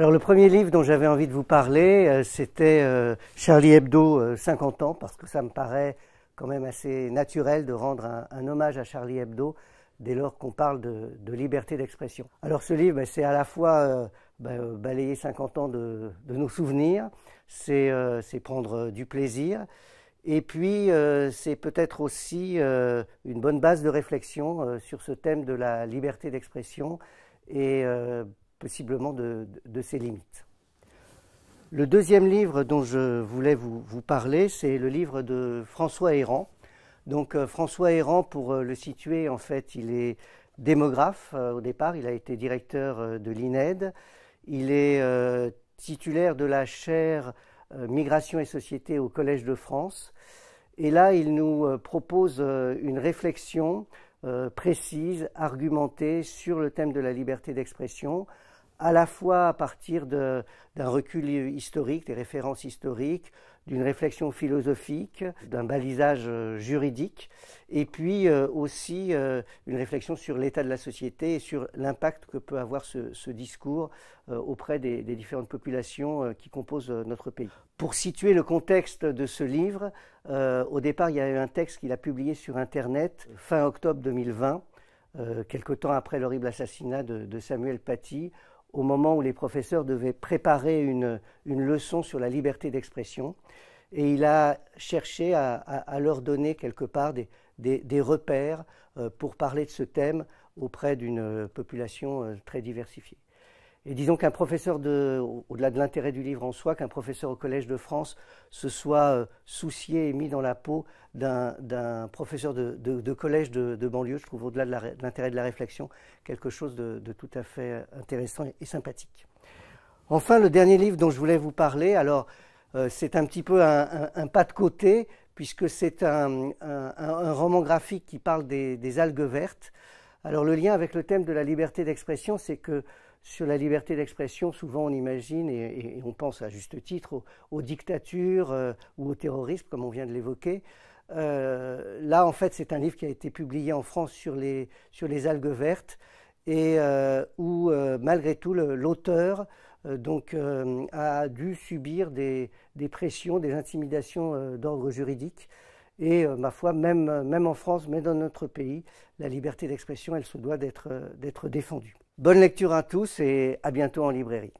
Alors le premier livre dont j'avais envie de vous parler, euh, c'était euh, Charlie Hebdo, 50 euh, ans, parce que ça me paraît quand même assez naturel de rendre un, hommage à Charlie Hebdo dès lors qu'on parle de, liberté d'expression. Alors ce livre, ben, c'est à la fois ben, balayer 50 ans de, de nos souvenirs, c'est prendre du plaisir, et puis c'est peut-être aussi une bonne base de réflexion sur ce thème de la liberté d'expression et possiblement de, ses limites. Le deuxième livre dont je voulais vous, parler, c'est le livre de François Héran. Donc euh, François Héran, pour euh, le situer, en fait, il est démographe euh, au départ, il a été directeur de l'INED, il est titulaire de la chaire Migration et Société au Collège de France. Et là, il nous propose une réflexion précise, argumentée sur le thème de la liberté d'expression, à la fois à partir d'un recul historique, des références historiques, d'une réflexion philosophique, d'un balisage euh, juridique, et puis euh, aussi euh, une réflexion sur l'état de la société et sur l'impact que peut avoir ce, discours auprès des, différentes populations qui composent notre pays. Pour situer le contexte de ce livre, au départ, il y a eu un texte qu'il a publié sur Internet fin octobre 2020, quelque temps après l'horrible assassinat de Samuel Paty, au moment où les professeurs devaient préparer une, leçon sur la liberté d'expression. Et il a cherché à, leur donner quelque part des, repères euh, pour parler de ce thème auprès d'une population euh, très diversifiée. Et disons qu'un professeur, au-delà de l'intérêt du livre en soi, qu'un professeur au Collège de France se soit euh, soucié et mis dans la peau d'un, professeur de, collège de, banlieue, je trouve au-delà de l'intérêt de la réflexion quelque chose de, tout à fait euh, intéressant et, sympathique. Enfin, le dernier livre dont je voulais vous parler, alors euh, c'est un petit peu un, pas de côté, puisque c'est un, roman graphique qui parle des algues vertes. Alors le lien avec le thème de la liberté d'expression, c'est que sur la liberté d'expression, souvent on imagine, et, on pense à juste titre, aux, dictatures euh, ou au terrorisme, comme on vient de l'évoquer. Euh, là, en fait, c'est un livre qui a été publié en France sur les, algues vertes, et euh, où, malgré tout, l'auteur a dû subir des pressions, des intimidations d'ordre juridique. Et euh, ma foi, euh, même, en France, mais dans notre pays, la liberté d'expression, elle se doit d'être euh, défendue. Bonne lecture à tous et à bientôt en librairie.